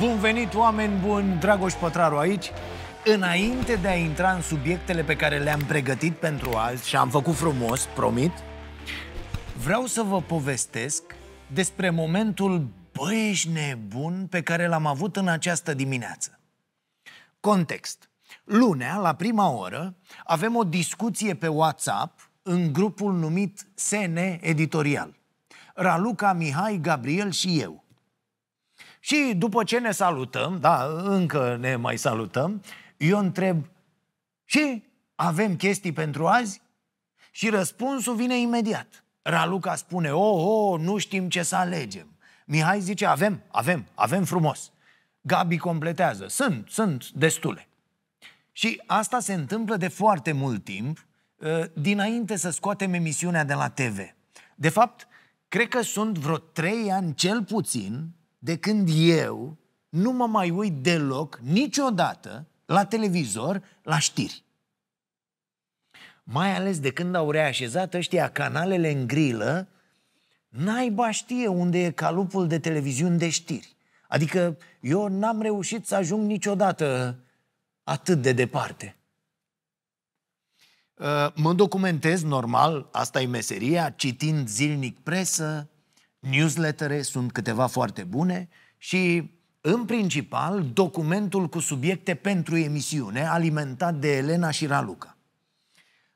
Bun venit, oameni buni! Dragoș Pătraru aici. Înainte de a intra în subiectele pe care le-am pregătit pentru azi și am făcut frumos, promit, vreau să vă povestesc despre momentul băiești nebun pe care l-am avut în această dimineață. Context. Lunea, la prima oră, avem o discuție pe WhatsApp în grupul numit SN Editorial. Raluca, Mihai, Gabriel și eu – și după ce ne salutăm, da, încă ne mai salutăm, eu întreb, și avem chestii pentru azi? Și răspunsul vine imediat. Raluca spune, oh, oh, nu știm ce să alegem. Mihai zice, avem, avem, avem frumos. Gabi completează, sunt, sunt destule. Și asta se întâmplă de foarte mult timp, ă, dinainte să scoatem emisiunea de la TV. De fapt, cred că sunt vreo trei ani cel puțin de când eu nu mă mai uit deloc, niciodată, la televizor, la știri. Mai ales de când au reașezat ăștia canalele în grilă, naiba știe unde e calupul de televiziuni de știri. Adică eu n-am reușit să ajung niciodată atât de departe. Ă, mă documentez normal, asta e meseria, citind zilnic presă, newslettere, sunt câteva foarte bune și, în principal, documentul cu subiecte pentru emisiune, alimentat de Elena și Raluca.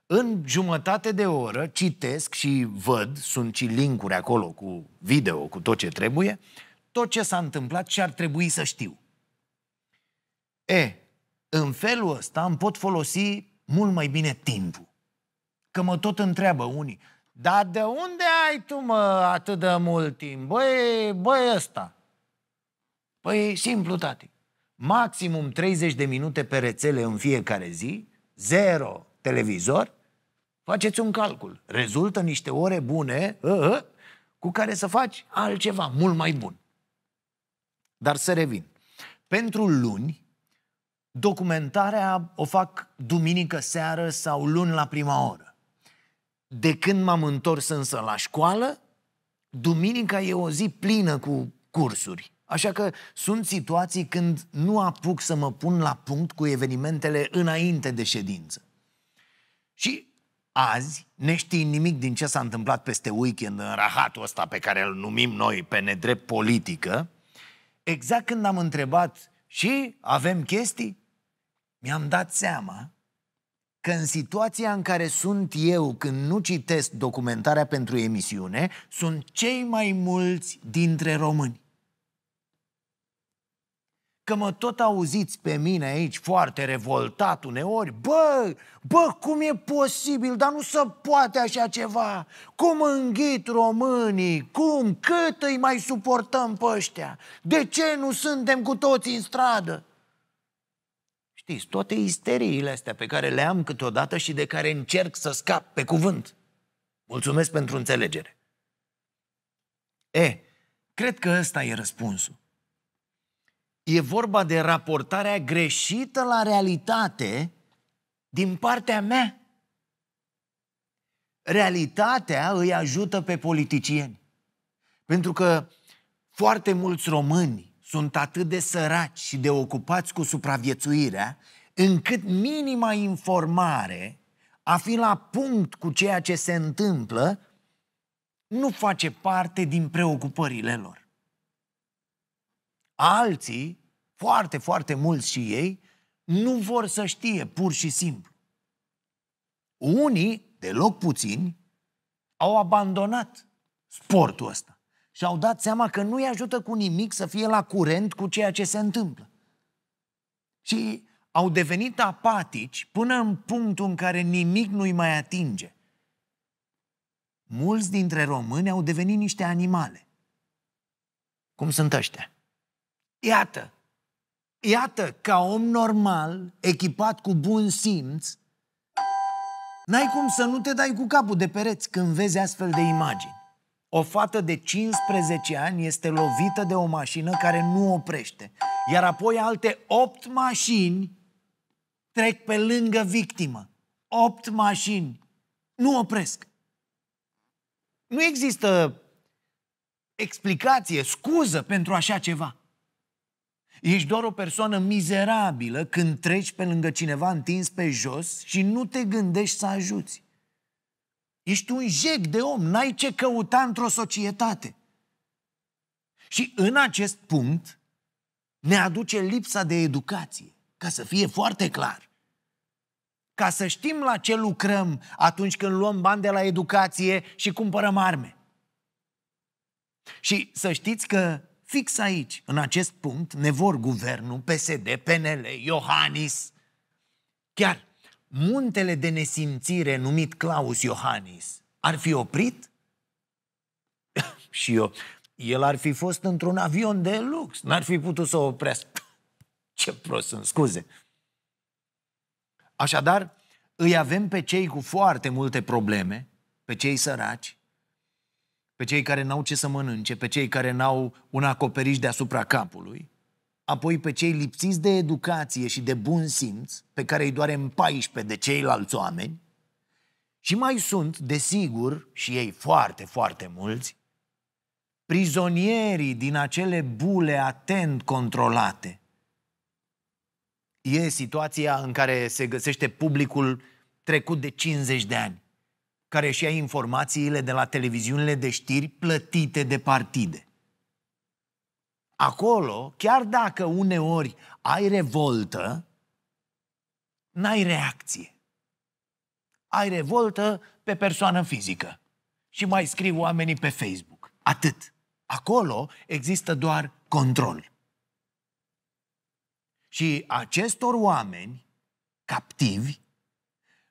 În jumătate de oră citesc și văd, sunt și linkuri acolo cu video, cu tot ce trebuie, tot ce s-a întâmplat și ar trebui să știu. E, în felul ăsta îmi pot folosi mult mai bine timpul. Că mă tot întreabă unii, dar de unde ai tu, mă, atât de mult timp? Băi, băi ăsta. Păi, simplu, tati. Maximum 30 de minute pe rețele în fiecare zi, zero televizor, faceți un calcul. Rezultă niște ore bune uh, cu care să faci altceva mult mai bun. Dar să revin. Pentru luni, documentarea o fac duminică seară sau luni la prima oră. De când m-am întors însă la școală, duminica e o zi plină cu cursuri. Așa că sunt situații când nu apuc să mă pun la punct cu evenimentele înainte de ședință. Și azi, neștiind nimic din ce s-a întâmplat peste weekend în rahatul ăsta pe care îl numim noi pe nedrept politică, exact când am întrebat și avem chestii, mi-am dat seama că în situația în care sunt eu când nu citesc documentarea pentru emisiune, sunt cei mai mulți dintre români. Că mă tot auziți pe mine aici foarte revoltat uneori, bă, bă, cum e posibil, dar nu se poate așa ceva. Cum înghit românii, cum, cât îi mai suportăm pe ăștia? De ce nu suntem cu toți în stradă? Știți, toate isteriile astea pe care le am câteodată și de care încerc să scap pe cuvânt. Mulțumesc pentru înțelegere. E, cred că ăsta e răspunsul. E vorba de raportarea greșită la realitate din partea mea. Realitatea îi ajută pe politicieni. Pentru că foarte mulți români sunt atât de săraci și de ocupați cu supraviețuirea, încât minima informare, a fi la punct cu ceea ce se întâmplă, nu face parte din preocupările lor. Alții, foarte, foarte mulți și ei, nu vor să știe pur și simplu. Unii, deloc puțini, au abandonat sportul ăsta și-au dat seama că nu-i ajută cu nimic să fie la curent cu ceea ce se întâmplă. Și au devenit apatici până în punctul în care nimic nu-i mai atinge. Mulți dintre români au devenit niște animale. Cum sunt ăștia? Iată, iată, ca om normal, echipat cu bun simț, n-ai cum să nu te dai cu capul de pereți când vezi astfel de imagini. O fată de 15 ani este lovită de o mașină care nu oprește. Iar apoi alte 8 mașini trec pe lângă victimă. 8 mașini nu opresc. Nu există explicație, scuză pentru așa ceva. Ești doar o persoană mizerabilă când treci pe lângă cineva întins pe jos și nu te gândești să ajuți. Ești un jec de om, n-ai ce căuta într-o societate. Și în acest punct ne aduce lipsa de educație, ca să fie foarte clar. Ca să știm la ce lucrăm atunci când luăm bani de la educație și cumpărăm arme. Și să știți că fix aici, în acest punct, ne vor guvernul, PSD, PNL, Iohannis, chiar muntele de nesimțire numit Claus Iohannis ar fi oprit? și eu, el ar fi fost într-un avion de lux, n-ar fi putut să o oprească. Ce prost sunt, scuze. Așadar, îi avem pe cei cu foarte multe probleme, pe cei săraci, pe cei care n-au ce să mănânce, pe cei care n-au un acoperiș deasupra capului, apoi pe cei lipsiți de educație și de bun simț, pe care îi doare în 14 de ceilalți oameni, și mai sunt, desigur, și ei foarte, foarte mulți, prizonierii din acele bule atent controlate. E situația în care se găsește publicul trecut de 50 de ani, care și ia informațiile de la televiziunile de știri plătite de partide acolo, chiar dacă uneori ai revoltă, n-ai reacție. Ai revoltă pe persoană fizică și mai scriu oamenii pe Facebook. Atât. Acolo există doar control. Și acestor oameni captivi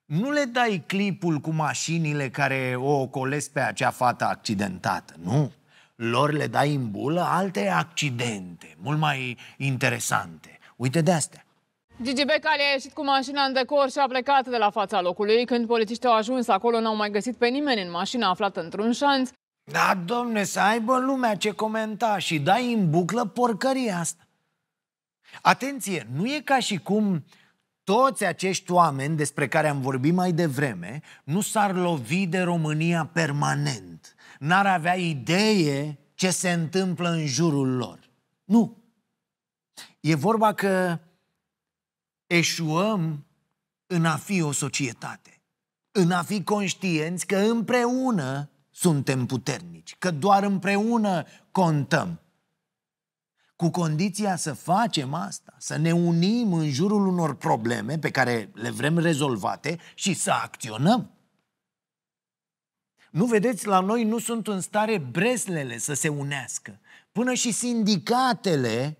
nu le dai clipul cu mașinile care o ocolesc pe acea fată accidentată, nu lor le dai în bulă alte accidente, mult mai interesante. Uite de astea. Gigi Becali a ieșit cu mașina în decor și a plecat de la fața locului. Când polițiștii au ajuns acolo, n-au mai găsit pe nimeni în mașina aflată într-un șanț. Da, domne, să aibă lumea ce comenta și dai în buclă porcăria asta. Atenție, nu e ca și cum toți acești oameni despre care am vorbit mai devreme nu s-ar lovi de România permanent n-ar avea idee ce se întâmplă în jurul lor. Nu. E vorba că eșuăm în a fi o societate, în a fi conștienți că împreună suntem puternici, că doar împreună contăm. Cu condiția să facem asta, să ne unim în jurul unor probleme pe care le vrem rezolvate și să acționăm. Nu vedeți, la noi nu sunt în stare breslele să se unească. Până și sindicatele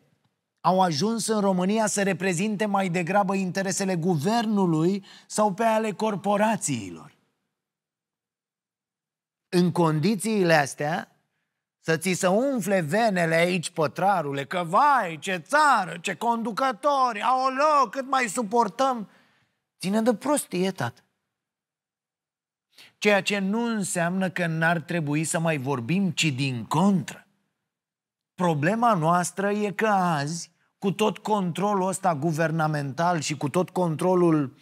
au ajuns în România să reprezinte mai degrabă interesele guvernului sau pe ale corporațiilor. În condițiile astea, să ți se umfle venele aici, pătrarule, că vai, ce țară, ce conducători, loc cât mai suportăm. Ține de prostie, tată. Ceea ce nu înseamnă că n-ar trebui să mai vorbim, ci din contră. Problema noastră e că azi, cu tot controlul ăsta guvernamental și cu tot controlul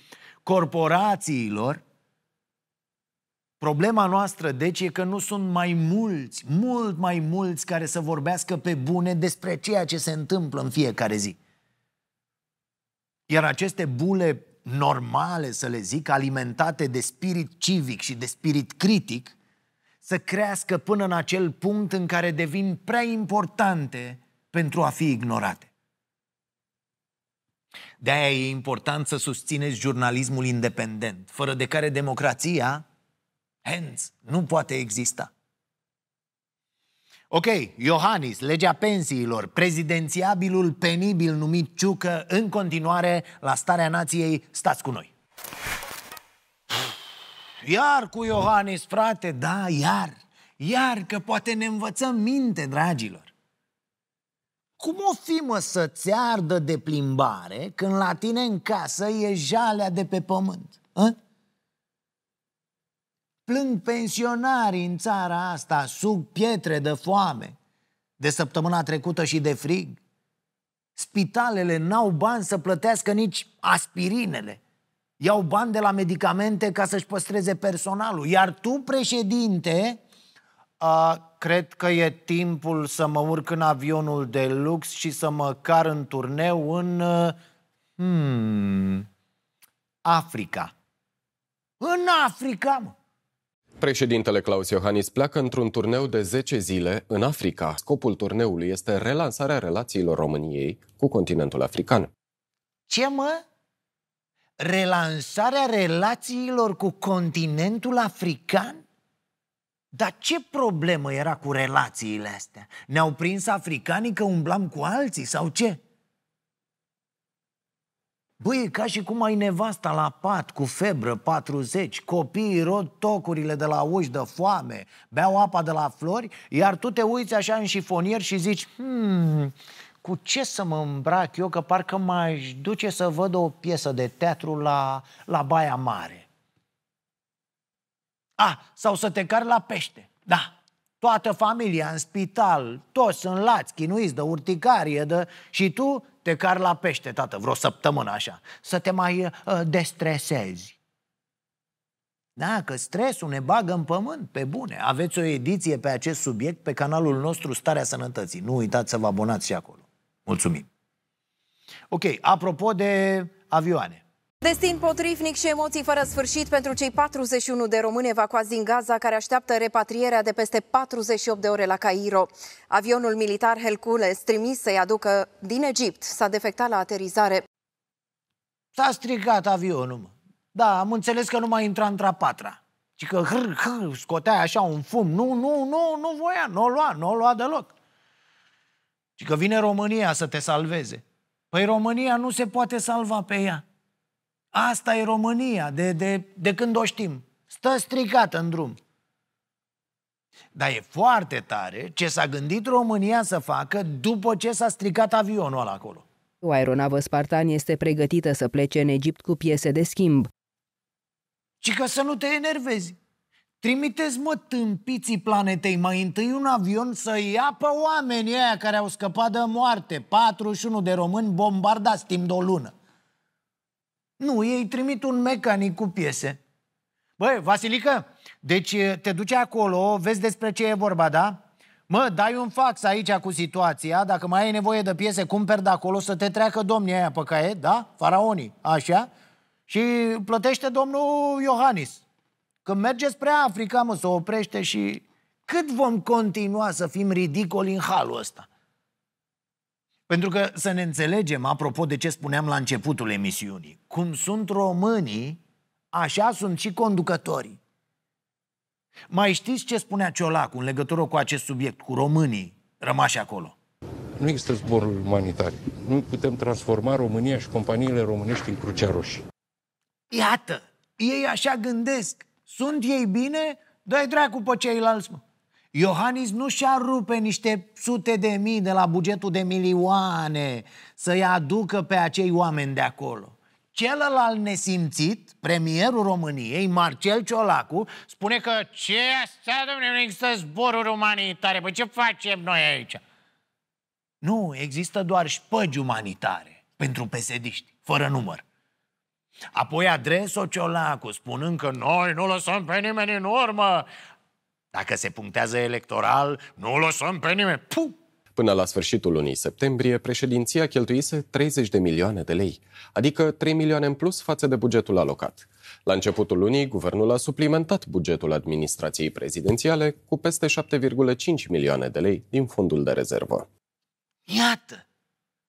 corporațiilor, Problema noastră, deci, e că nu sunt mai mulți, mult mai mulți care să vorbească pe bune despre ceea ce se întâmplă în fiecare zi. Iar aceste bule normale, să le zic, alimentate de spirit civic și de spirit critic, să crească până în acel punct în care devin prea importante pentru a fi ignorate. De aia e important să susțineți jurnalismul independent, fără de care democrația, hence, nu poate exista. Ok, Iohannis, legea pensiilor, prezidențiabilul penibil numit Ciucă, în continuare, la starea nației, stați cu noi. Iar cu Iohannis, frate, da, iar. Iar că poate ne învățăm minte, dragilor. Cum o fi, mă, să-ți ardă de plimbare când la tine în casă e jalea de pe pământ? Hă? Plâng pensionari în țara asta, sub pietre de foame, de săptămâna trecută și de frig. Spitalele n-au bani să plătească nici aspirinele. Iau bani de la medicamente ca să-și păstreze personalul. Iar tu, președinte, a, cred că e timpul să mă urc în avionul de lux și să mă car în turneu în... Hmm, Africa. În Africa, mă! Președintele Claus Iohannis pleacă într-un turneu de 10 zile în Africa. Scopul turneului este relansarea relațiilor României cu continentul african. Ce mă? Relansarea relațiilor cu continentul african? Dar ce problemă era cu relațiile astea? Ne-au prins africanii că umblam cu alții sau ce? Băi, ca și cum ai nevasta la pat, cu febră, 40, copiii rod tocurile de la uși de foame, beau apa de la flori, iar tu te uiți așa în șifonier și zici, hmm, cu ce să mă îmbrac eu, că parcă m-aș duce să văd o piesă de teatru la, la Baia Mare. Ah, sau să te cari la pește, da. Toată familia în spital, toți sunt lați, chinuiți de urticarie, de... și tu te car la pește, tată, vreo săptămână așa, să te mai uh, destresezi. Da, că stresul ne bagă în pământ, pe bune. Aveți o ediție pe acest subiect pe canalul nostru Starea Sănătății. Nu uitați să vă abonați și acolo. Mulțumim! Ok, apropo de avioane. Destin potrivnic și emoții fără sfârșit pentru cei 41 de români evacuați din Gaza care așteaptă repatrierea de peste 48 de ore la Cairo. Avionul militar Hercules trimis să-i aducă din Egipt s-a defectat la aterizare. S-a stricat avionul. Da, am înțeles că nu mai intra a patra. Și că hr, hr, scotea așa un fum. Nu, nu, nu, nu voia, nu o lua, nu o lua deloc. Și că vine România să te salveze. Păi România nu se poate salva pe ea. Asta e România, de, de, de când o știm. Stă stricată în drum. Dar e foarte tare ce s-a gândit România să facă după ce s-a stricat avionul ăla acolo. O aeronavă Spartan este pregătită să plece în Egipt cu piese de schimb. Și că să nu te enervezi. Trimiteți, mă, tâmpiții planetei mai întâi un avion să ia pe oamenii aia care au scăpat de moarte. 41 de români bombardați timp de o lună. Nu, ei trimit un mecanic cu piese. Băi, Vasilică, deci eh, te duci acolo, vezi despre ce e vorba, da? Mă, dai un fax aici cu situația, dacă mai ai nevoie de piese, cumperi de acolo să te treacă domnii aia pe caiet, da? Faraonii, așa? Și plătește domnul Iohannis. Când merge spre Africa, mă, să oprește și... Cât vom continua să fim ridicoli în halul ăsta? Pentru că să ne înțelegem, apropo de ce spuneam la începutul emisiunii, cum sunt românii, așa sunt și conducătorii. Mai știți ce spunea Ciolacu în legătură cu acest subiect, cu românii rămași acolo? Nu există zborul umanitar. Nu putem transforma România și companiile românești în Crucea Roșie. Iată, ei așa gândesc. Sunt ei bine? Dă-i dracu pe ceilalți, mă. Iohannis nu și-a rupe niște sute de mii de la bugetul de milioane să-i aducă pe acei oameni de acolo. Celălalt nesimțit, premierul României, Marcel Ciolacu, spune că ce asta, domnule, există zboruri umanitare, păi ce facem noi aici? Nu, există doar șpăgi umanitare pentru pesediști, fără număr. Apoi adres Ciolacu, spunând că noi nu lăsăm pe nimeni în urmă, dacă se punctează electoral, nu l-o lăsăm pe nimeni. Puh! Până la sfârșitul lunii septembrie, președinția cheltuise 30 de milioane de lei, adică 3 milioane în plus față de bugetul alocat. La începutul lunii, guvernul a suplimentat bugetul administrației prezidențiale cu peste 7,5 milioane de lei din fondul de rezervă. Iată!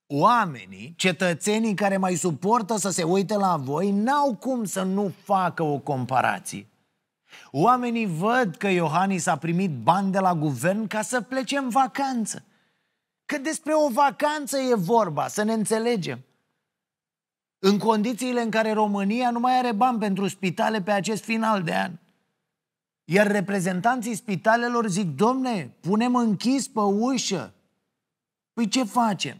Oamenii, cetățenii care mai suportă să se uite la voi, n-au cum să nu facă o comparație. Oamenii văd că Iohannis a primit bani de la guvern ca să plece în vacanță. Că despre o vacanță e vorba, să ne înțelegem. În condițiile în care România nu mai are bani pentru spitale pe acest final de an. Iar reprezentanții spitalelor zic, domne, punem închis pe ușă. Păi ce facem?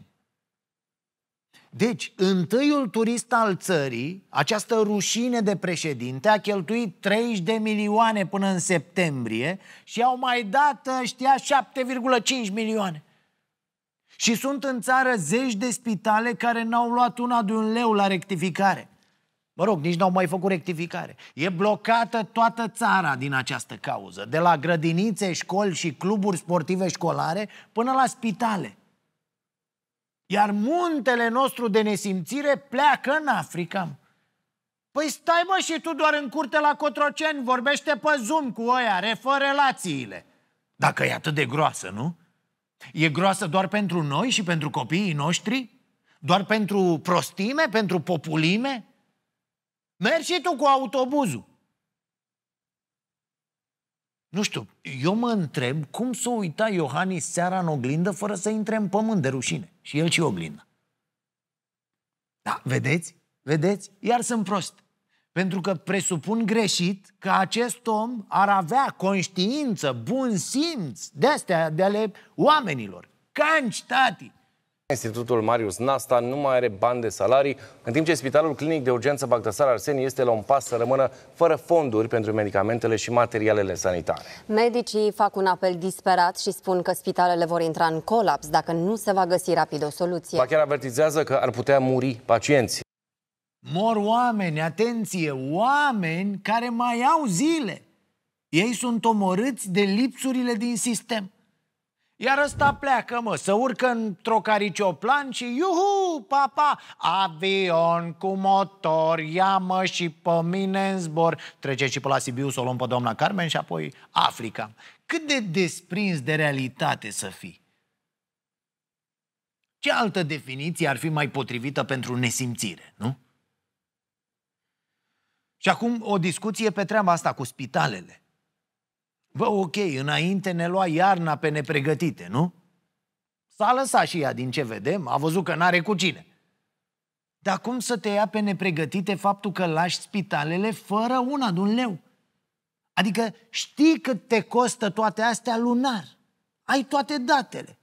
Deci, întâiul turist al țării, această rușine de președinte, a cheltuit 30 de milioane până în septembrie și au mai dat știa, 7,5 milioane. Și sunt în țară zeci de spitale care n-au luat una de un leu la rectificare. Mă rog, nici n-au mai făcut rectificare. E blocată toată țara din această cauză, de la grădinițe, școli și cluburi sportive școlare până la spitale. Iar muntele nostru de nesimțire pleacă în Africa. Păi stai mă și tu doar în curte la Cotroceni, vorbește pe Zoom cu oia, refă relațiile. Dacă e atât de groasă, nu? E groasă doar pentru noi și pentru copiii noștri? Doar pentru prostime, pentru populime? Mergi și tu cu autobuzul. Nu știu, eu mă întreb cum s-o uita Iohannis seara în oglindă fără să intre în pământ de rușine. Și el și oglinda. Da, vedeți? Vedeți? Iar sunt prost. Pentru că presupun greșit că acest om ar avea conștiință, bun simț de astea, de ale oamenilor. Canci, tati! Institutul Marius Nasta nu mai are bani de salarii, în timp ce Spitalul Clinic de Urgență Bagdasar Arseni este la un pas să rămână fără fonduri pentru medicamentele și materialele sanitare. Medicii fac un apel disperat și spun că spitalele vor intra în colaps dacă nu se va găsi rapid o soluție. Ba chiar avertizează că ar putea muri pacienții. Mor oameni, atenție, oameni care mai au zile. Ei sunt omorâți de lipsurile din sistem. Iar ăsta pleacă, mă, să urcă într-o caricioplan și iuhu, papa, avion cu motor, ia-mă și pe mine în zbor. Trece și pe la Sibiu să o luăm pe doamna Carmen și apoi Africa. Cât de desprins de realitate să fii? Ce altă definiție ar fi mai potrivită pentru nesimțire, nu? Și acum o discuție pe treaba asta cu spitalele. Vă, ok, înainte ne lua iarna pe nepregătite, nu? S-a lăsat și ea din ce vedem, a văzut că n-are cu cine. Dar cum să te ia pe nepregătite faptul că lași spitalele fără una de un leu? Adică știi cât te costă toate astea lunar. Ai toate datele.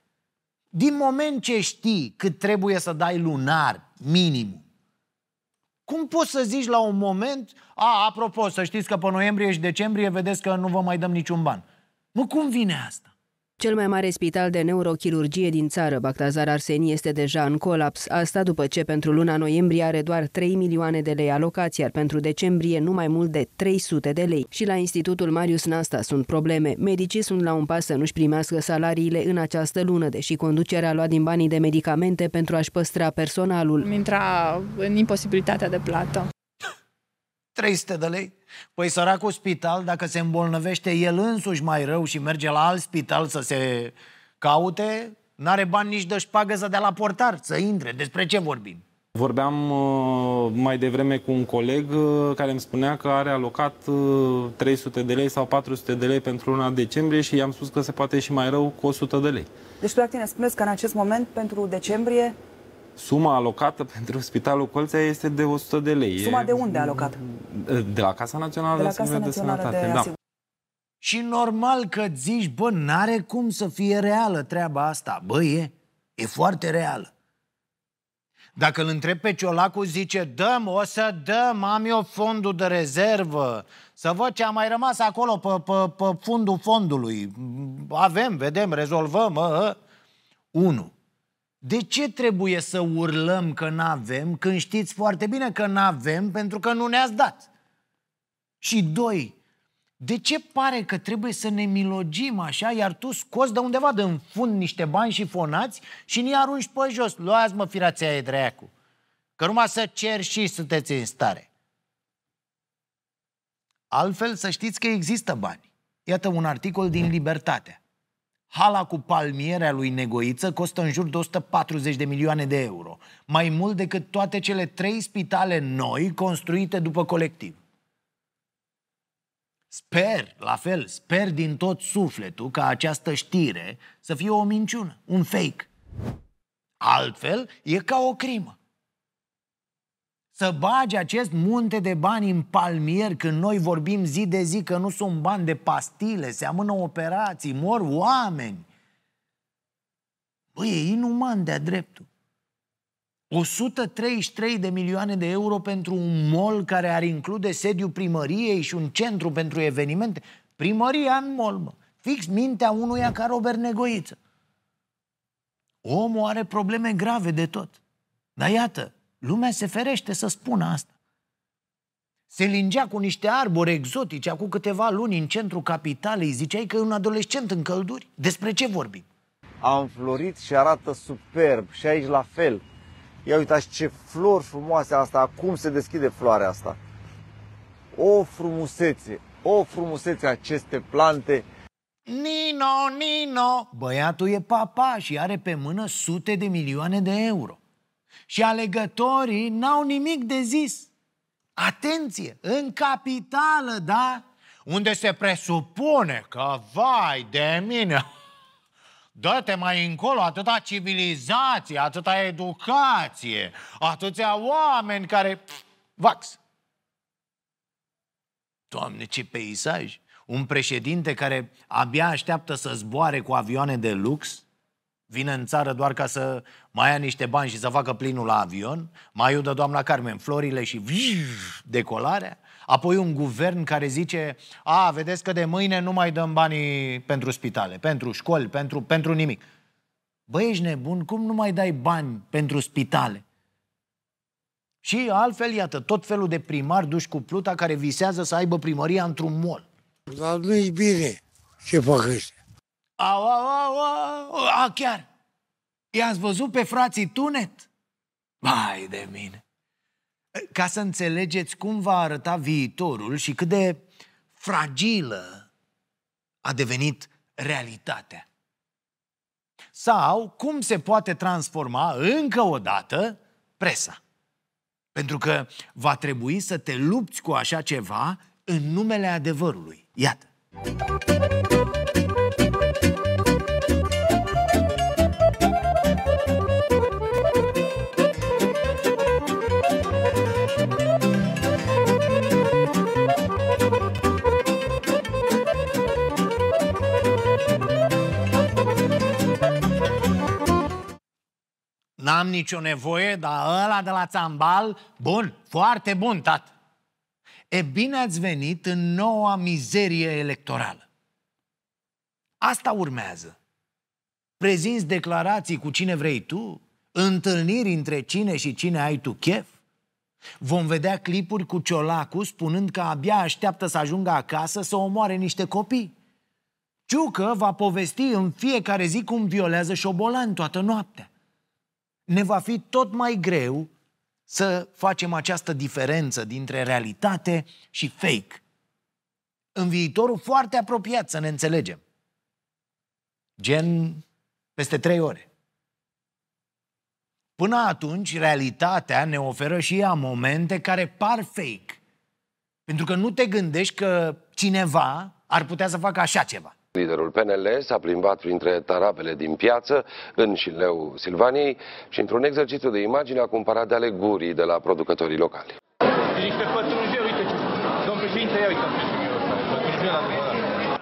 Din moment ce știi cât trebuie să dai lunar, minim, cum poți să zici la un moment, a, apropo, să știți că pe noiembrie și decembrie vedeți că nu vă mai dăm niciun ban? Mă, cum vine asta? Cel mai mare spital de neurochirurgie din țară, Bactazar Arseni, este deja în colaps. Asta după ce pentru luna noiembrie are doar 3 milioane de lei alocați, iar pentru decembrie nu mai mult de 300 de lei. Și la Institutul Marius Nasta sunt probleme. Medicii sunt la un pas să nu-și primească salariile în această lună, deși conducerea a luat din banii de medicamente pentru a-și păstra personalul. Intra în imposibilitatea de plată. 300 de lei? Păi săracul spital, dacă se îmbolnăvește el însuși mai rău și merge la alt spital să se caute, n-are bani nici de șpagă să dea la portar, să intre. Despre ce vorbim? Vorbeam uh, mai devreme cu un coleg uh, care îmi spunea că are alocat 300 uh, de lei sau 400 de lei pentru luna decembrie și i-am spus că se poate și mai rău cu 100 de lei. Deci, practic, ne spuneți că în acest moment, pentru decembrie, Suma alocată pentru Spitalul Colțea este de 100 de lei. Suma de unde alocată? De la Casa Națională de, la Casa Națională de Sănătate. De da. Și normal că zici, bă, n-are cum să fie reală treaba asta. Bă, e, e foarte reală. Dacă îl întreb pe Ciolacu, zice, dăm, o să dăm, am eu fondul de rezervă, să văd ce a mai rămas acolo pe, pe, pe fundul fondului. Avem, vedem, rezolvăm. Ă, ă. unu. De ce trebuie să urlăm că nu avem când știți foarte bine că nu avem pentru că nu ne-ați dat? Și doi, de ce pare că trebuie să ne milogim așa, iar tu scoți de undeva de în fund niște bani și fonați și ni arunci pe jos? Luați mă firația dreacu, că numai să cer și sunteți în stare. Altfel să știți că există bani. Iată un articol din Libertatea. Hala cu palmierea lui Negoiță costă în jur de 140 de milioane de euro, mai mult decât toate cele trei spitale noi construite după colectiv. Sper, la fel, sper din tot sufletul ca această știre să fie o minciună, un fake. Altfel, e ca o crimă. Să bagi acest munte de bani în palmier când noi vorbim zi de zi că nu sunt bani de pastile, se amână operații, mor oameni. Băi, e inuman de-a dreptul. 133 de milioane de euro pentru un mall care ar include sediu primăriei și un centru pentru evenimente. Primăria în mall, mă. Fix mintea unuia ca Robert Negoiță. Omul are probleme grave de tot. Dar iată, Lumea se ferește să spună asta. Se lingea cu niște arbori exotice acum câteva luni în centrul capitalei. Ziceai că e un adolescent în călduri. Despre ce vorbim? A înflorit și arată superb. Și aici la fel. Ia uitați ce flori frumoase asta. Acum se deschide floarea asta. O frumusețe. O frumusețe aceste plante. Nino, Nino! Băiatul e papa și are pe mână sute de milioane de euro. Și alegătorii n-au nimic de zis. Atenție! În capitală, da? Unde se presupune că, vai de mine, dă-te mai încolo atâta civilizație, atâta educație, atâția oameni care... vax! Doamne, ce peisaj! Un președinte care abia așteaptă să zboare cu avioane de lux – vine în țară doar ca să mai ia niște bani și să facă plinul la avion, mai iudă doamna Carmen florile și decolarea, apoi un guvern care zice, a, vedeți că de mâine nu mai dăm banii pentru spitale, pentru școli, pentru, pentru nimic. Băi, ești nebun, cum nu mai dai bani pentru spitale? Și altfel, iată, tot felul de primari duși cu pluta care visează să aibă primăria într-un mol. Dar nu-i bine ce fac ăștia. Au, au, au, au, a, chiar. I-ați văzut pe frații Tunet? Vai de mine! Ca să înțelegeți cum va arăta viitorul și cât de fragilă a devenit realitatea. Sau cum se poate transforma încă o dată presa. Pentru că va trebui să te lupți cu așa ceva în numele adevărului. Iată! n-am nicio nevoie, dar ăla de la țambal, bun, foarte bun, tată. E bine ați venit în noua mizerie electorală. Asta urmează. Prezinți declarații cu cine vrei tu, întâlniri între cine și cine ai tu chef. Vom vedea clipuri cu Ciolacu spunând că abia așteaptă să ajungă acasă să omoare niște copii. Ciucă va povesti în fiecare zi cum violează șobolan toată noaptea ne va fi tot mai greu să facem această diferență dintre realitate și fake. În viitorul foarte apropiat, să ne înțelegem. Gen peste trei ore. Până atunci, realitatea ne oferă și ea momente care par fake. Pentru că nu te gândești că cineva ar putea să facă așa ceva. Liderul PNL s-a plimbat printre tarabele din piață, în șileu Silvaniei, și într-un exercițiu de imagine a cumpărat de alegurii de la producătorii locali.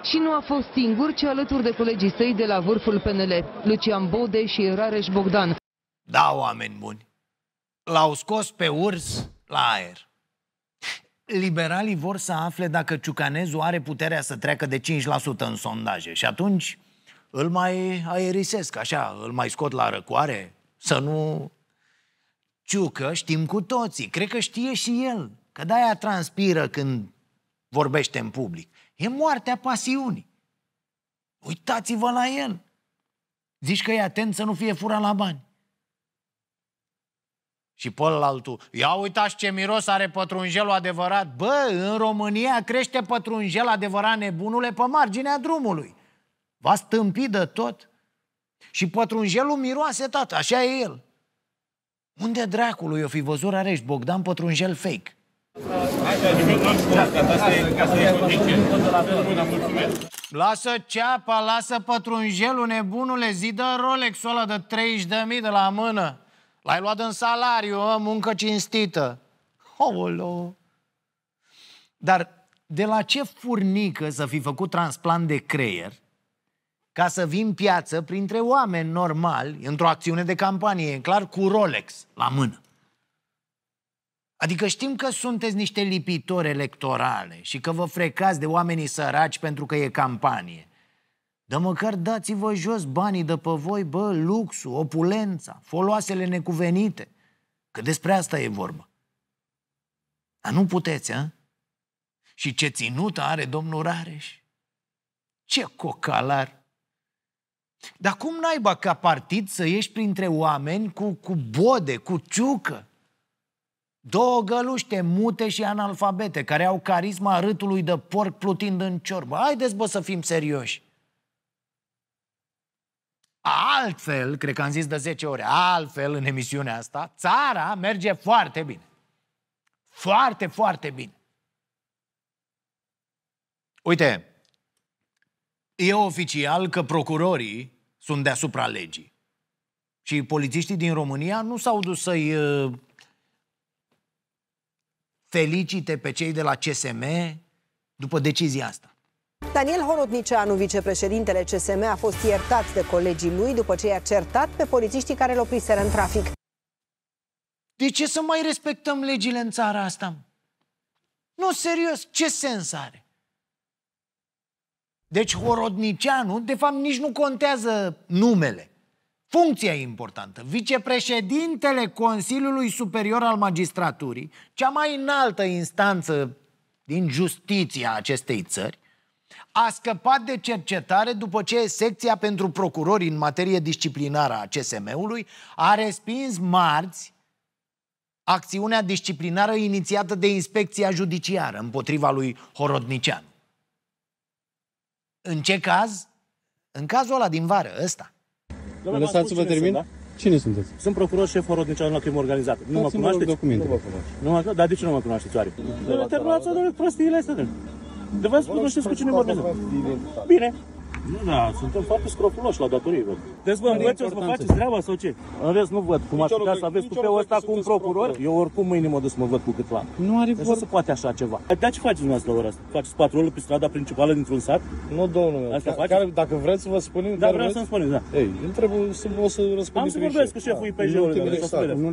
Și nu a fost singur, ci alături de colegii săi de la vârful PNL, Lucian Bode și Rareș Bogdan. Da, oameni buni, l-au scos pe urs la aer liberalii vor să afle dacă Ciucanezu are puterea să treacă de 5% în sondaje și atunci îl mai aerisesc, așa, îl mai scot la răcoare, să nu... Ciucă știm cu toții, cred că știe și el, că de-aia transpiră când vorbește în public. E moartea pasiunii. Uitați-vă la el. Zici că e atent să nu fie furat la bani. Și pe altul, ia uitați ce miros are pătrunjelul adevărat. Bă, în România crește pătrunjel adevărat nebunule pe marginea drumului. Va stâmpi de tot. Și pătrunjelul miroase, tată, așa e el. Unde dracului o fi văzut Rarești Bogdan pătrunjel fake? Lasă ceapa, lasă pătrunjelul nebunule, zidă Rolex-ul ăla de 30.000 de la mână. L-ai luat în salariu, o muncă cinstită. Olo! Dar de la ce furnică să fi făcut transplant de creier ca să vin piață printre oameni normali într-o acțiune de campanie, e clar, cu Rolex la mână? Adică știm că sunteți niște lipitori electorale și că vă frecați de oamenii săraci pentru că e campanie – dar măcar dați-vă jos banii de pe voi, bă, luxul, opulența, foloasele necuvenite. Că despre asta e vorba. Dar nu puteți, a? Și ce ținută are domnul Rareș? Ce cocalar! Dar cum naiba ca partid să ieși printre oameni cu, cu bode, cu ciucă? Două găluște mute și analfabete care au carisma râtului de porc plutind în ciorbă. Haideți, bă, să fim serioși! Altfel, cred că am zis de 10 ore, altfel în emisiunea asta, țara merge foarte bine. Foarte, foarte bine. Uite, e oficial că procurorii sunt deasupra legii. Și polițiștii din România nu s-au dus să-i uh, felicite pe cei de la CSM după decizia asta. Daniel Horodniceanu, vicepreședintele CSM, a fost iertat de colegii lui după ce i-a certat pe polițiștii care l-au opriseră în trafic. De ce să mai respectăm legile în țara asta? Nu, serios, ce sens are? Deci Horodniceanu, de fapt, nici nu contează numele. Funcția e importantă. Vicepreședintele Consiliului Superior al Magistraturii, cea mai înaltă instanță din justiția acestei țări, a scăpat de cercetare după ce secția pentru procurori în materie disciplinară a CSM-ului a respins marți acțiunea disciplinară inițiată de inspecția judiciară împotriva lui Horodnician. În ce caz? În cazul ăla din vară, ăsta. Lăsați-vă termin. Sunt, da? Cine sunteți? Sunt procuror șef Horodnician la crimă organizată. Nu mă cunoașteți? Nu mă cunoașteți. Dar de ce nu mă cunoașteți oare? Terminați-o, doamne, prostiile astea, de vă spun, nu știți cu cine vorbim. Bine. Nu, da, suntem foarte scrofuloși la datorii, văd. Deci, vă învățați să vă faceți treaba sau ce? În rest, nu văd cum aș putea să aveți tu pe ăsta cu un procuror. Eu oricum mâine mă duc să mă văd cu câțiva. Nu are deci voie. Să se poate așa ceva. Dar ce faceți dumneavoastră la ora asta? Faceți patrulul pe strada principală dintr-un sat? Nu, domnul meu. Asta faceți? dacă vreți să vă spun, Da, vreau să-mi spuneți, da. Ei, îmi trebuie să vă să răspund. Am să vorbesc cu șeful da. IPJ-ului.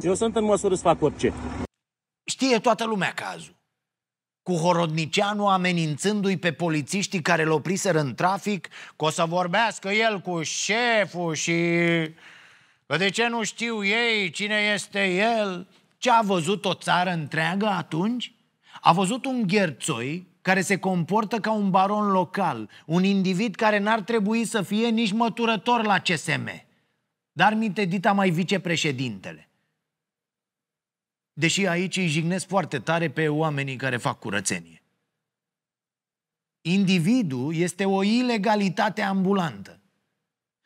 Eu sunt în măsură să fac orice. Știe toată lumea cazul cu Horodnicianu amenințându-i pe polițiștii care l opriseră în trafic că o să vorbească el cu șeful și că de ce nu știu ei cine este el. Ce a văzut o țară întreagă atunci? A văzut un gherțoi care se comportă ca un baron local, un individ care n-ar trebui să fie nici măturător la CSM. Dar minte dita mai vicepreședintele. Deși aici îi jignesc foarte tare pe oamenii care fac curățenie. Individul este o ilegalitate ambulantă.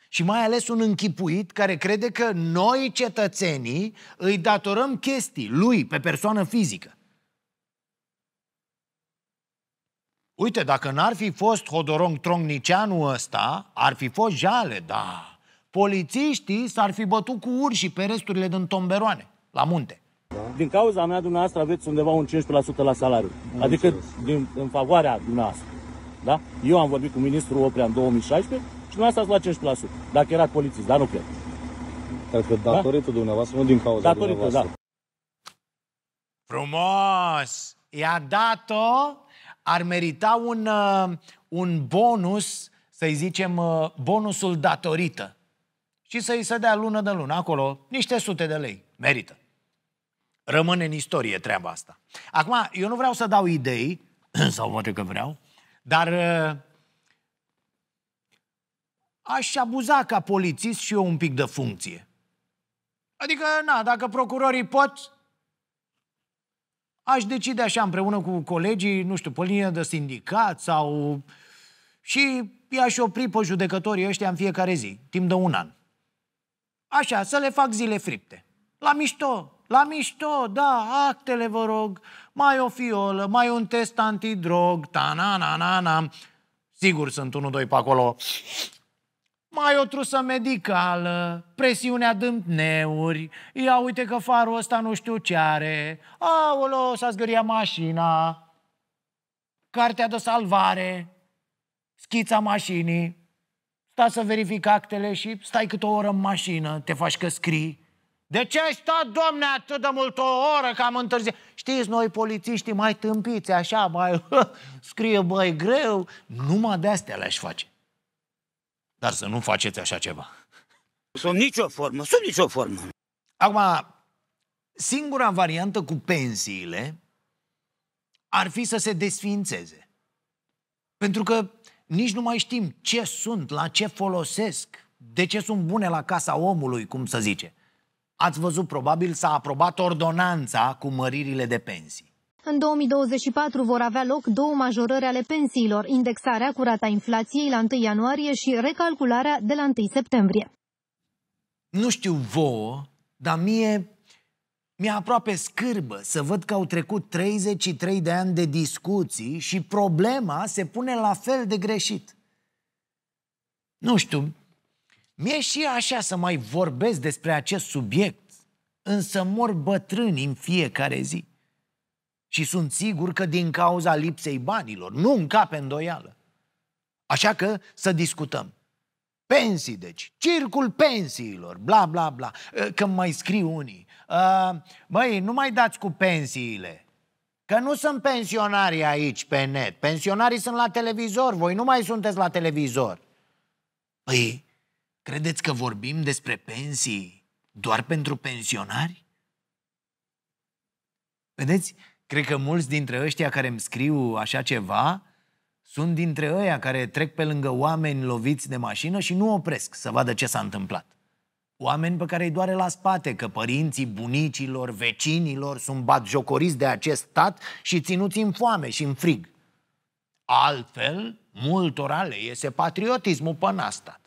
Și mai ales un închipuit care crede că noi, cetățenii, îi datorăm chestii lui, pe persoană fizică. Uite, dacă n-ar fi fost Hodorong Trongnicianu ăsta, ar fi fost jale, da. Polițiștii s-ar fi bătut cu urși pe resturile din tomberoane, la munte. Da. Din cauza mea, dumneavoastră aveți undeva un 15% la salariu. Am adică din, în favoarea dumneavoastră. Da? Eu am vorbit cu ministrul Oprea în 2016 și dumneavoastră ați la 15%. Dacă era polițist, dar nu cred. Cred că datorită da? dumneavoastră, nu din cauza datorită, dumneavoastră. Da. Frumos! I-a dat-o, ar merita un, uh, un bonus, să-i zicem uh, bonusul datorită. Și să-i se dea lună de lună, acolo, niște sute de lei. Merită. Rămâne în istorie treaba asta. Acum, eu nu vreau să dau idei, sau poate că vreau, dar uh, aș abuza ca polițist și eu un pic de funcție. Adică, na, dacă procurorii pot, aș decide așa împreună cu colegii, nu știu, pe linie de sindicat sau... Și i-aș opri pe judecătorii ăștia în fiecare zi, timp de un an. Așa, să le fac zile fripte. La mișto, la mișto, da, actele vă rog, mai o fiolă, mai un test antidrog, ta na na na na Sigur sunt unul, doi pe acolo. Mai o trusă medicală, presiunea dâmpneuri, ia uite că farul ăsta nu știu ce are, aolo, s-a zgâria mașina, cartea de salvare, schița mașinii, stai să verific actele și stai câte o oră în mașină, te faci că scrii. De ce ai stat, domne, atât de mult o oră că am întârziat? Știți, noi polițiștii mai tâmpiți, așa, mai scrie, băi, greu. Numai de-astea le-aș face. Dar să nu faceți așa ceva. sunt nicio formă, sunt nicio formă. Acum, singura variantă cu pensiile ar fi să se desfințeze. Pentru că nici nu mai știm ce sunt, la ce folosesc, de ce sunt bune la casa omului, cum să zice. Ați văzut, probabil s-a aprobat ordonanța cu măririle de pensii. În 2024 vor avea loc două majorări ale pensiilor, indexarea cu rata inflației la 1 ianuarie și recalcularea de la 1 septembrie. Nu știu vouă, dar mie mi-e aproape scârbă să văd că au trecut 33 de ani de discuții și problema se pune la fel de greșit. Nu știu, Mie și așa să mai vorbesc despre acest subiect, însă mor bătrâni în fiecare zi. Și sunt sigur că din cauza lipsei banilor nu încape îndoială. Așa că să discutăm. Pensii, deci, circul pensiilor, bla, bla, bla, ă, că mai scriu unii. Ă, băi, nu mai dați cu pensiile, Că nu sunt pensionari aici pe net. Pensionarii sunt la televizor, voi nu mai sunteți la televizor. Păi, Credeți că vorbim despre pensii doar pentru pensionari? Vedeți, cred că mulți dintre ăștia care îmi scriu așa ceva sunt dintre ăia care trec pe lângă oameni loviți de mașină și nu opresc să vadă ce s-a întâmplat. Oameni pe care îi doare la spate că părinții, bunicilor, vecinilor sunt batjocoriți de acest stat și ținuți în foame și în frig. Altfel, multora le iese patriotismul pe asta.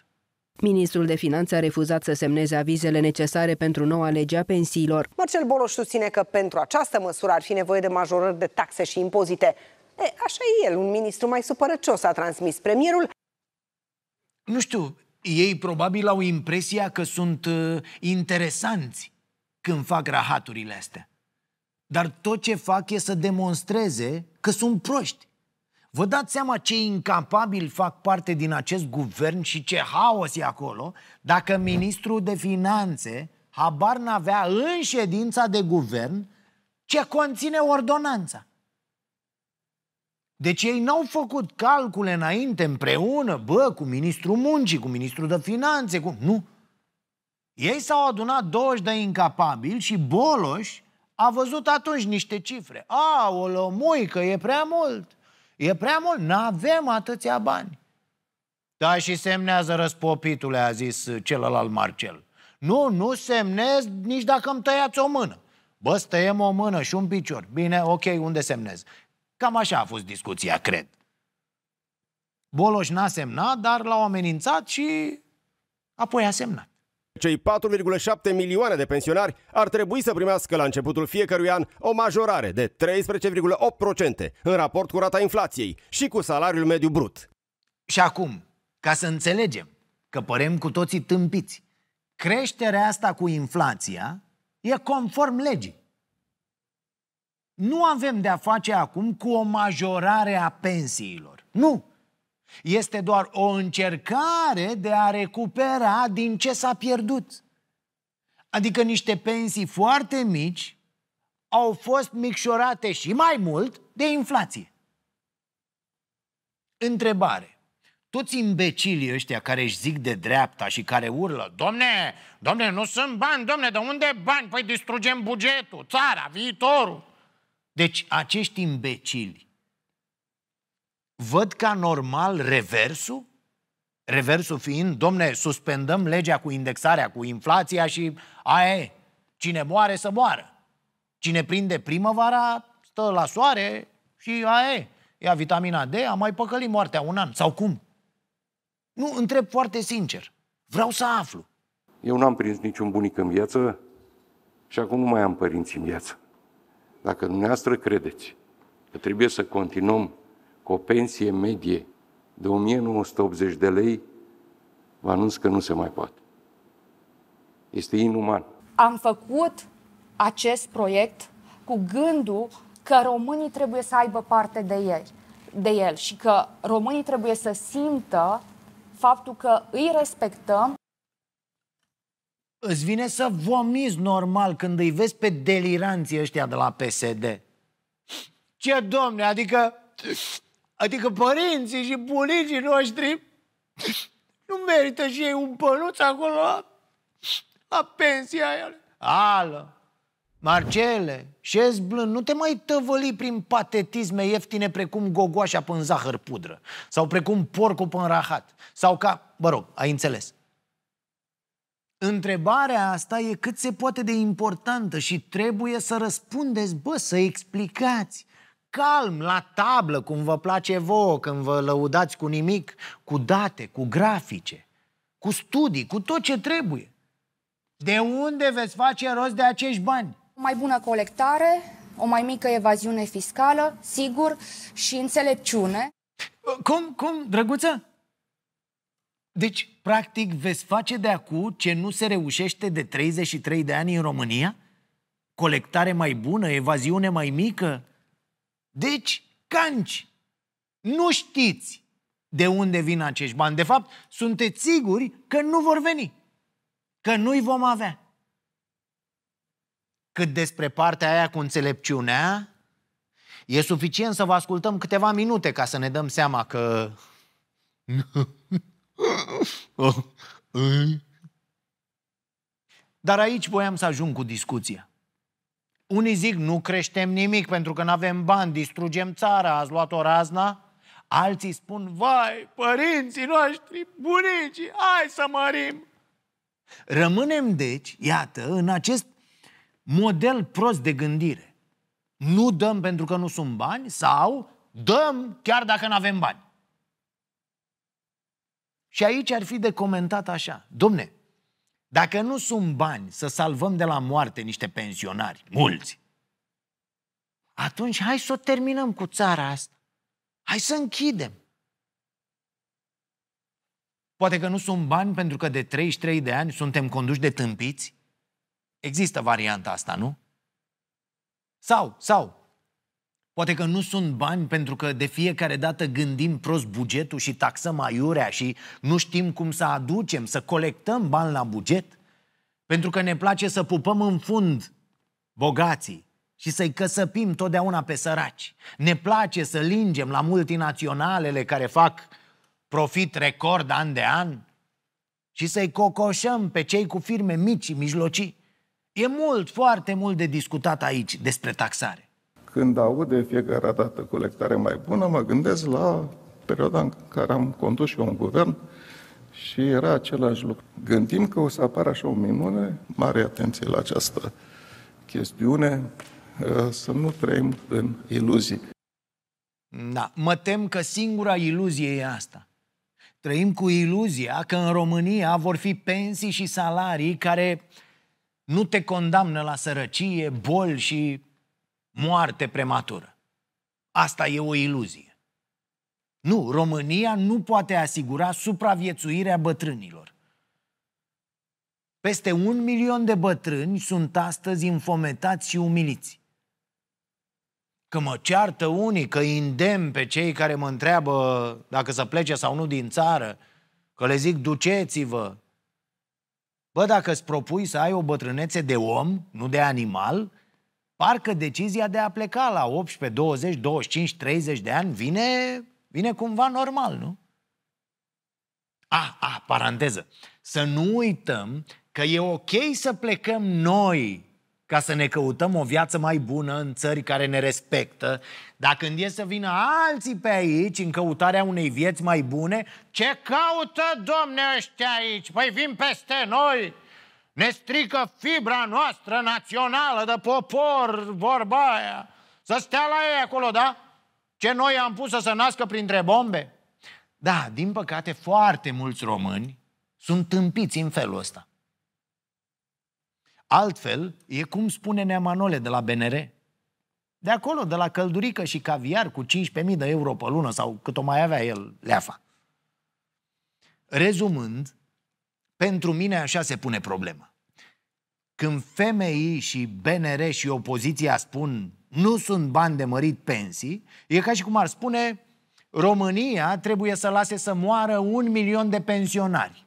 Ministrul de Finanțe a refuzat să semneze avizele necesare pentru noua lege a pensiilor. Marcel Boloș susține că pentru această măsură ar fi nevoie de majorări de taxe și impozite. E, așa e el, un ministru mai supărăcios a transmis premierul. Nu știu, ei probabil au impresia că sunt uh, interesanți când fac rahaturile astea. Dar tot ce fac e să demonstreze că sunt proști. Vă dați seama ce incapabili fac parte din acest guvern și ce haos e acolo dacă ministrul de finanțe habar n-avea în ședința de guvern ce conține ordonanța. Deci ei n-au făcut calcule înainte împreună, bă, cu ministrul muncii, cu ministrul de finanțe, cu... Nu. Ei s-au adunat 20 de incapabili și Boloș a văzut atunci niște cifre. A, o lămui că e prea mult. E prea mult, nu avem atâția bani. Da, și semnează răspopitule, a zis uh, celălalt Marcel. Nu, nu semnez nici dacă îmi tăiați o mână. Bă, stăiem o mână și un picior. Bine, ok, unde semnez? Cam așa a fost discuția, cred. Boloș n-a semnat, dar l-au amenințat și apoi a semnat. Cei 4,7 milioane de pensionari ar trebui să primească la începutul fiecărui an o majorare de 13,8% în raport cu rata inflației și cu salariul mediu brut. Și acum, ca să înțelegem că părem cu toții tâmpiți, creșterea asta cu inflația e conform legii. Nu avem de-a face acum cu o majorare a pensiilor. Nu! Este doar o încercare de a recupera din ce s-a pierdut. Adică niște pensii foarte mici au fost micșorate și mai mult de inflație. Întrebare. Toți imbecilii ăștia care își zic de dreapta și care urlă Domne, domne, nu sunt bani, domne, de unde bani? Păi distrugem bugetul, țara, viitorul. Deci acești imbecili văd ca normal reversul? Reversul fiind, domne, suspendăm legea cu indexarea, cu inflația și aia e, cine moare să moară. Cine prinde primăvara, stă la soare și aia e. Ia vitamina D, a mai păcălit moartea un an. Sau cum? Nu, întreb foarte sincer. Vreau să aflu. Eu n-am prins niciun bunic în viață și acum nu mai am părinți în viață. Dacă dumneavoastră credeți că trebuie să continuăm cu o pensie medie de 1980 de lei, vă anunț că nu se mai poate. Este inuman. Am făcut acest proiect cu gândul că românii trebuie să aibă parte de el, de el și că românii trebuie să simtă faptul că îi respectăm. Îți vine să vomiți normal când îi vezi pe deliranții ăștia de la PSD. Ce domne, adică Adică părinții și bunicii noștri nu merită și ei un pănuț acolo la, la pensia aia. Ală, Marcele, șez blând, nu te mai tăvăli prin patetisme ieftine precum gogoașa pe zahăr pudră sau precum porcul pe rahat sau ca, mă rog, ai înțeles. Întrebarea asta e cât se poate de importantă și trebuie să răspundeți, bă, să explicați calm, la tablă, cum vă place vouă, când vă lăudați cu nimic, cu date, cu grafice, cu studii, cu tot ce trebuie. De unde veți face rost de acești bani? O mai bună colectare, o mai mică evaziune fiscală, sigur, și înțelepciune. Cum, cum, drăguță? Deci, practic, veți face de acum ce nu se reușește de 33 de ani în România? Colectare mai bună, evaziune mai mică, deci, canci, nu știți de unde vin acești bani. De fapt, sunteți siguri că nu vor veni, că nu-i vom avea. Cât despre partea aia cu înțelepciunea, e suficient să vă ascultăm câteva minute ca să ne dăm seama că... Dar aici voiam să ajung cu discuția. Unii zic, nu creștem nimic pentru că nu avem bani, distrugem țara, ați luat o razna? Alții spun, vai, părinții noștri, bunicii, hai să mărim! Rămânem, deci, iată, în acest model prost de gândire. Nu dăm pentru că nu sunt bani sau dăm chiar dacă nu avem bani. Și aici ar fi de comentat așa. Domne, dacă nu sunt bani să salvăm de la moarte niște pensionari, mulți, atunci hai să o terminăm cu țara asta. Hai să închidem. Poate că nu sunt bani pentru că de 33 de ani suntem conduși de tâmpiți? Există varianta asta, nu? Sau, sau, Poate că nu sunt bani pentru că de fiecare dată gândim prost bugetul și taxăm aiurea și nu știm cum să aducem, să colectăm bani la buget. Pentru că ne place să pupăm în fund bogații și să-i căsăpim totdeauna pe săraci. Ne place să lingem la multinaționalele care fac profit record an de an și să-i cocoșăm pe cei cu firme mici și mijlocii. E mult, foarte mult de discutat aici despre taxare când aud de fiecare dată colectare mai bună, mă gândesc la perioada în care am condus eu un guvern și era același lucru. Gândim că o să apară așa o minune, mare atenție la această chestiune, ă, să nu trăim în iluzii. Da, mă tem că singura iluzie e asta. Trăim cu iluzia că în România vor fi pensii și salarii care nu te condamnă la sărăcie, boli și moarte prematură. Asta e o iluzie. Nu, România nu poate asigura supraviețuirea bătrânilor. Peste un milion de bătrâni sunt astăzi infometați și umiliți. Că mă ceartă unii, că îndemn pe cei care mă întreabă dacă să plece sau nu din țară, că le zic duceți-vă. Bă, dacă îți propui să ai o bătrânețe de om, nu de animal, parcă decizia de a pleca la 18, 20, 25, 30 de ani vine, vine cumva normal, nu? Ah, ah, paranteză. Să nu uităm că e ok să plecăm noi ca să ne căutăm o viață mai bună în țări care ne respectă, dar când e să vină alții pe aici în căutarea unei vieți mai bune, ce caută domne ăștia aici? Păi vin peste noi! Ne strică fibra noastră națională de popor, vorba aia. Să stea la ei acolo, da? Ce noi am pus să se nască printre bombe? Da, din păcate, foarte mulți români sunt tâmpiți în felul ăsta. Altfel, e cum spune Neamanole de la BNR. De acolo, de la căldurică și caviar cu 15.000 de euro pe lună sau cât o mai avea el, leafa. Rezumând, pentru mine așa se pune problema. Când FMI și BNR și opoziția spun nu sunt bani de mărit pensii, e ca și cum ar spune România trebuie să lase să moară un milion de pensionari.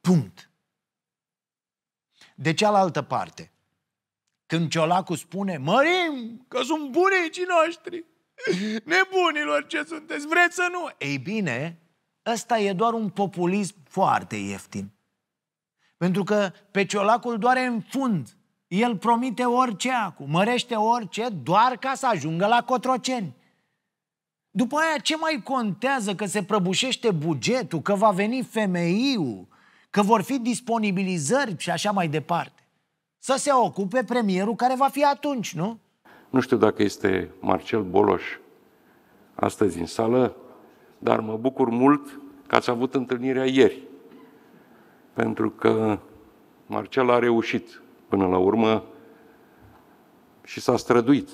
Punct. De cealaltă parte, când Ciolacu spune, mărim, că sunt bunicii noștri, nebunilor ce sunteți, vreți să nu? Ei bine, ăsta e doar un populism foarte ieftin. Pentru că pe ciolacul doare în fund. El promite orice acum, mărește orice doar ca să ajungă la cotroceni. După aia, ce mai contează că se prăbușește bugetul, că va veni femeiul, că vor fi disponibilizări și așa mai departe? Să se ocupe premierul care va fi atunci, nu? Nu știu dacă este Marcel Boloș astăzi în sală, dar mă bucur mult că ați avut întâlnirea ieri pentru că Marcel a reușit până la urmă și s-a străduit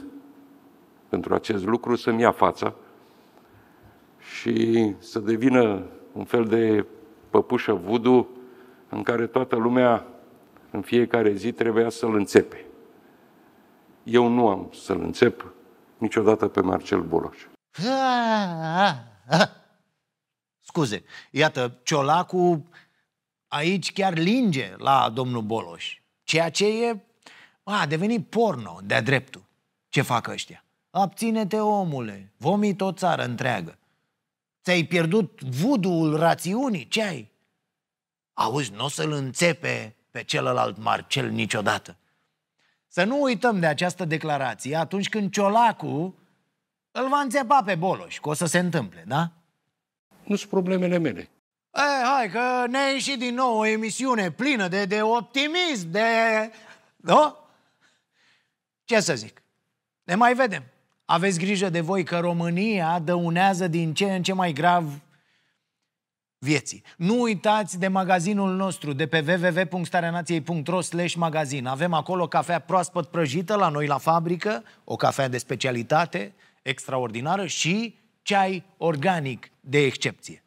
pentru acest lucru să-mi ia fața și să devină un fel de păpușă vudu în care toată lumea în fiecare zi trebuia să-l înțepe. Eu nu am să-l înțep niciodată pe Marcel Boloș. Ah, ah, ah. Scuze, iată, Ciolacu aici chiar linge la domnul Boloș. Ceea ce e, a, a devenit porno de-a dreptul. Ce fac ăștia? Abține-te, omule, vomit o țară întreagă. Ți-ai pierdut vudul rațiunii, ce ai? Auzi, nu o să-l înțepe pe celălalt Marcel niciodată. Să nu uităm de această declarație atunci când Ciolacu îl va înțepa pe Boloș, că o să se întâmple, da? Nu sunt problemele mele. E, hai că ne-a ieșit din nou o emisiune plină de, de optimism, de... Nu? Da? Ce să zic? Ne mai vedem. Aveți grijă de voi că România dăunează din ce în ce mai grav vieții. Nu uitați de magazinul nostru de pe www.stareanației.ro magazin. Avem acolo cafea proaspăt prăjită la noi la fabrică, o cafea de specialitate extraordinară și ceai organic de excepție.